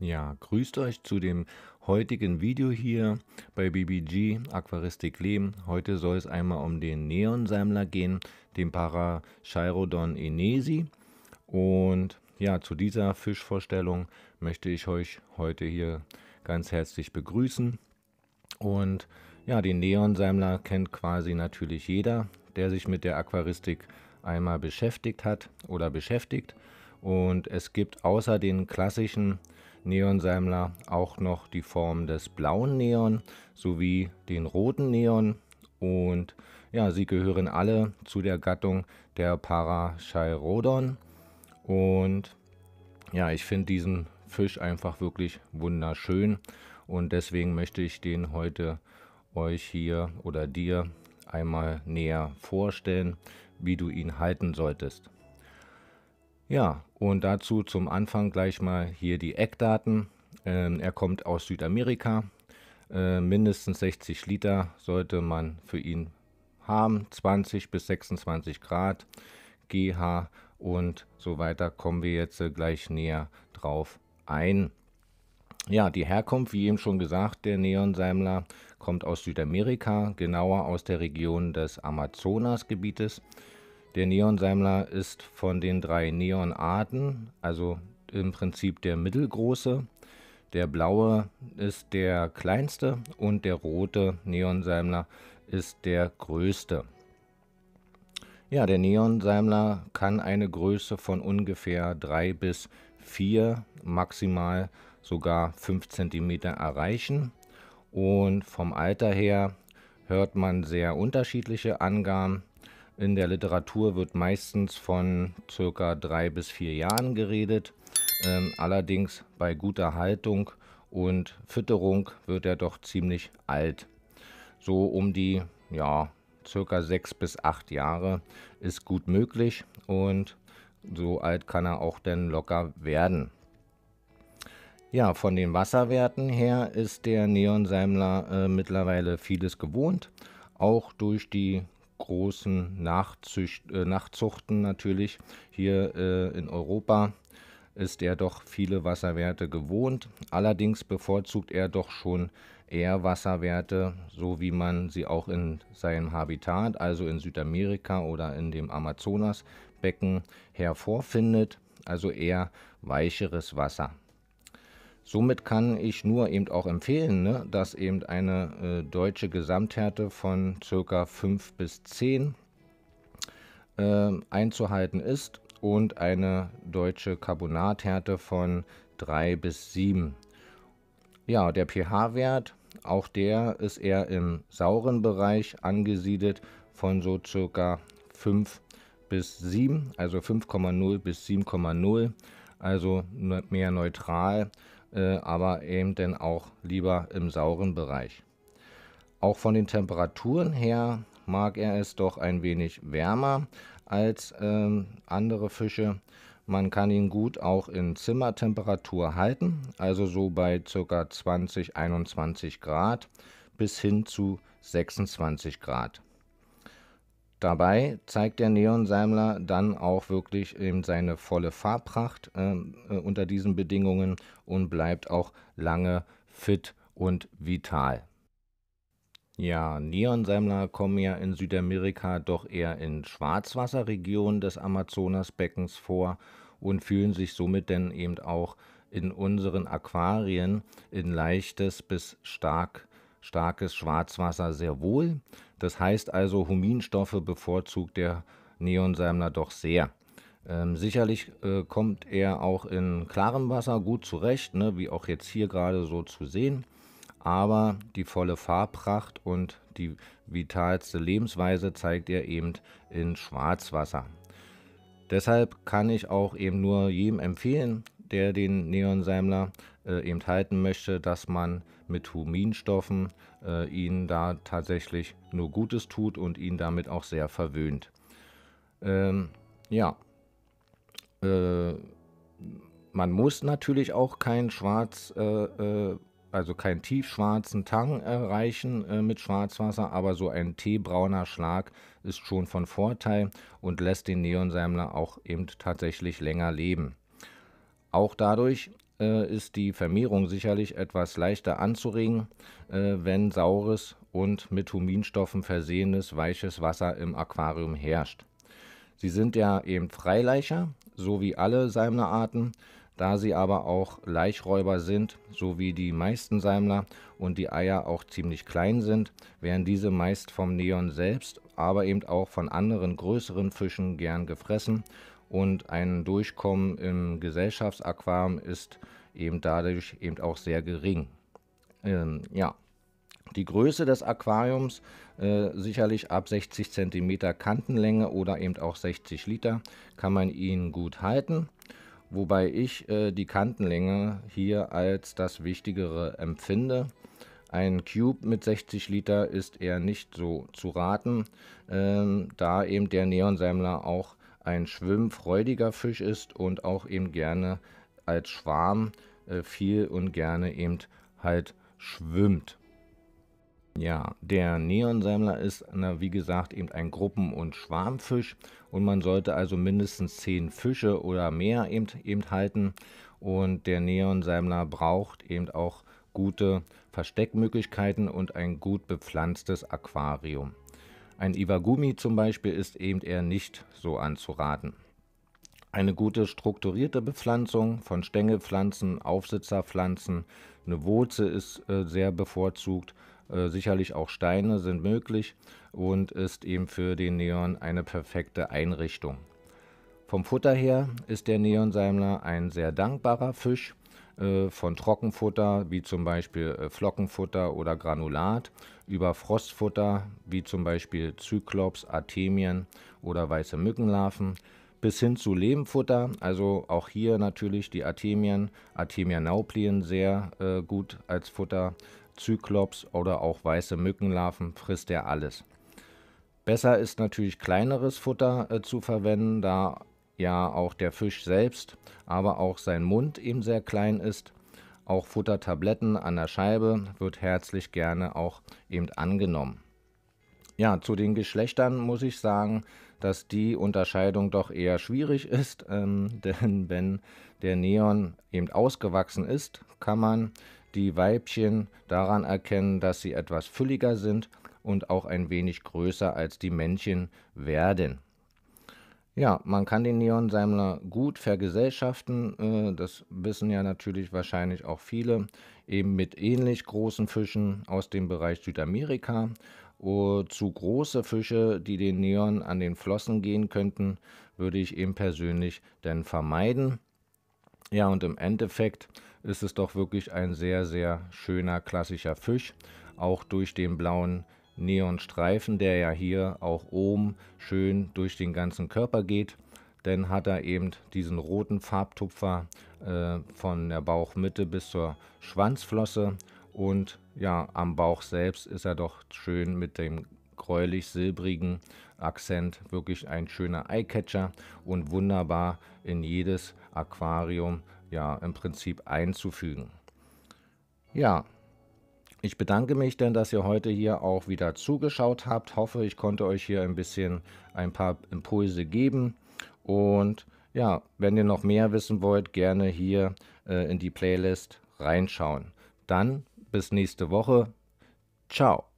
Ja, grüßt euch zu dem heutigen Video hier bei BBG Aquaristik Leben. Heute soll es einmal um den Neonsammler gehen, den Parachirodon enesi. Und ja, zu dieser Fischvorstellung möchte ich euch heute hier ganz herzlich begrüßen. Und ja, den Neonsammler kennt quasi natürlich jeder, der sich mit der Aquaristik einmal beschäftigt hat oder beschäftigt. Und es gibt außer den klassischen Neonsammler auch noch die Form des blauen Neon sowie den roten Neon und ja, sie gehören alle zu der Gattung der Parachirodon und ja, ich finde diesen Fisch einfach wirklich wunderschön und deswegen möchte ich den heute euch hier oder dir einmal näher vorstellen, wie du ihn halten solltest. Ja, und dazu zum Anfang gleich mal hier die Eckdaten. Ähm, er kommt aus Südamerika. Äh, mindestens 60 Liter sollte man für ihn haben. 20 bis 26 Grad GH und so weiter kommen wir jetzt äh, gleich näher drauf ein. Ja, die Herkunft, wie eben schon gesagt, der Neonsammler kommt aus Südamerika, genauer aus der Region des Amazonasgebietes. gebietes der Neonsammler ist von den drei Neonarten, also im Prinzip der mittelgroße. Der blaue ist der kleinste und der rote Neonsammler ist der größte. Ja, der Neonsammler kann eine Größe von ungefähr 3 bis 4, maximal sogar 5 cm erreichen. Und vom Alter her hört man sehr unterschiedliche Angaben. In der Literatur wird meistens von circa drei bis vier Jahren geredet. Ähm, allerdings bei guter Haltung und Fütterung wird er doch ziemlich alt. So um die ja, circa sechs bis acht Jahre ist gut möglich und so alt kann er auch dann locker werden. Ja, von den Wasserwerten her ist der Neonsalmler äh, mittlerweile vieles gewohnt, auch durch die großen Nachzücht, äh, Nachzuchten natürlich hier äh, in Europa ist er doch viele Wasserwerte gewohnt. Allerdings bevorzugt er doch schon eher Wasserwerte, so wie man sie auch in seinem Habitat, also in Südamerika oder in dem Amazonasbecken hervorfindet, also eher weicheres Wasser. Somit kann ich nur eben auch empfehlen, ne, dass eben eine äh, deutsche Gesamthärte von ca. 5 bis 10 äh, einzuhalten ist und eine deutsche Carbonathärte von 3 bis 7. Ja, der pH-Wert, auch der ist eher im sauren Bereich angesiedelt von so ca. 5 bis 7, also 5,0 bis 7,0, also ne-, mehr neutral äh, aber eben dann auch lieber im sauren Bereich. Auch von den Temperaturen her mag er es doch ein wenig wärmer als ähm, andere Fische. Man kann ihn gut auch in Zimmertemperatur halten, also so bei ca. 20, 21 Grad bis hin zu 26 Grad. Dabei zeigt der Neonsammler dann auch wirklich eben seine volle Farbpracht ähm, äh, unter diesen Bedingungen und bleibt auch lange fit und vital. Ja, Neonsammler kommen ja in Südamerika doch eher in Schwarzwasserregionen des Amazonasbeckens vor und fühlen sich somit denn eben auch in unseren Aquarien in leichtes bis stark starkes Schwarzwasser sehr wohl. Das heißt also, Huminstoffe bevorzugt der Neonsalmler doch sehr. Ähm, sicherlich äh, kommt er auch in klarem Wasser gut zurecht, ne, wie auch jetzt hier gerade so zu sehen. Aber die volle Farbpracht und die vitalste Lebensweise zeigt er eben in Schwarzwasser. Deshalb kann ich auch eben nur jedem empfehlen, der den Neonsämler äh, eben halten möchte, dass man mit Huminstoffen äh, ihnen da tatsächlich nur Gutes tut und ihn damit auch sehr verwöhnt. Ähm, ja, äh, man muss natürlich auch kein Schwarz, äh, äh, also keinen tiefschwarzen Tang erreichen äh, mit Schwarzwasser, aber so ein teebrauner Schlag ist schon von Vorteil und lässt den Neonsämler auch eben tatsächlich länger leben. Auch dadurch äh, ist die Vermehrung sicherlich etwas leichter anzuregen, äh, wenn saures und mit Huminstoffen versehenes weiches Wasser im Aquarium herrscht. Sie sind ja eben Freileicher, so wie alle Seimlerarten. da sie aber auch Laichräuber sind, so wie die meisten Seimler und die Eier auch ziemlich klein sind, werden diese meist vom Neon selbst, aber eben auch von anderen größeren Fischen gern gefressen und ein Durchkommen im Gesellschaftsaquarium ist eben dadurch eben auch sehr gering. Ähm, ja. Die Größe des Aquariums äh, sicherlich ab 60 cm Kantenlänge oder eben auch 60 Liter kann man ihn gut halten, wobei ich äh, die Kantenlänge hier als das Wichtigere empfinde. Ein Cube mit 60 Liter ist eher nicht so zu raten, ähm, da eben der Neonsammler auch ein schwimmfreudiger Fisch ist und auch eben gerne als Schwarm äh, viel und gerne eben halt schwimmt. Ja, der Neonsammler ist, na, wie gesagt, eben ein Gruppen- und Schwarmfisch und man sollte also mindestens zehn Fische oder mehr eben, eben halten und der Neonsammler braucht eben auch gute Versteckmöglichkeiten und ein gut bepflanztes Aquarium. Ein Iwagumi zum Beispiel ist eben eher nicht so anzuraten. Eine gute strukturierte Bepflanzung von Stängelpflanzen, Aufsitzerpflanzen, eine Wurzel ist äh, sehr bevorzugt. Äh, sicherlich auch Steine sind möglich und ist eben für den Neon eine perfekte Einrichtung. Vom Futter her ist der Neonsammler ein sehr dankbarer Fisch. Äh, von Trockenfutter wie zum Beispiel äh, Flockenfutter oder Granulat über Frostfutter wie zum Beispiel Zyklops, Artemien oder weiße Mückenlarven bis hin zu Lebenfutter, also auch hier natürlich die Artemien, Artemia nauplien sehr äh, gut als Futter, Zyklops oder auch weiße Mückenlarven frisst er alles. Besser ist natürlich kleineres Futter äh, zu verwenden, da ja auch der Fisch selbst, aber auch sein Mund eben sehr klein ist. Auch Futtertabletten an der Scheibe wird herzlich gerne auch eben angenommen. Ja, zu den Geschlechtern muss ich sagen, dass die Unterscheidung doch eher schwierig ist, ähm, denn wenn der Neon eben ausgewachsen ist, kann man die Weibchen daran erkennen, dass sie etwas fülliger sind und auch ein wenig größer als die Männchen werden. Ja, man kann den Neonsammler gut vergesellschaften. Äh, das wissen ja natürlich wahrscheinlich auch viele, eben mit ähnlich großen Fischen aus dem Bereich Südamerika. zu große Fische, die den Neon an den Flossen gehen könnten, würde ich eben persönlich denn vermeiden. Ja, und im Endeffekt ist es doch wirklich ein sehr, sehr schöner klassischer Fisch, auch durch den blauen Neonstreifen, der ja hier auch oben schön durch den ganzen Körper geht. Dann hat er eben diesen roten Farbtupfer äh, von der Bauchmitte bis zur Schwanzflosse. Und ja, am Bauch selbst ist er doch schön mit dem gräulich-silbrigen Akzent wirklich ein schöner Eyecatcher und wunderbar in jedes Aquarium ja im Prinzip einzufügen. Ja, ich bedanke mich denn, dass ihr heute hier auch wieder zugeschaut habt. Hoffe, ich konnte euch hier ein bisschen ein paar Impulse geben. Und ja, wenn ihr noch mehr wissen wollt, gerne hier äh, in die Playlist reinschauen. Dann bis nächste Woche. Ciao.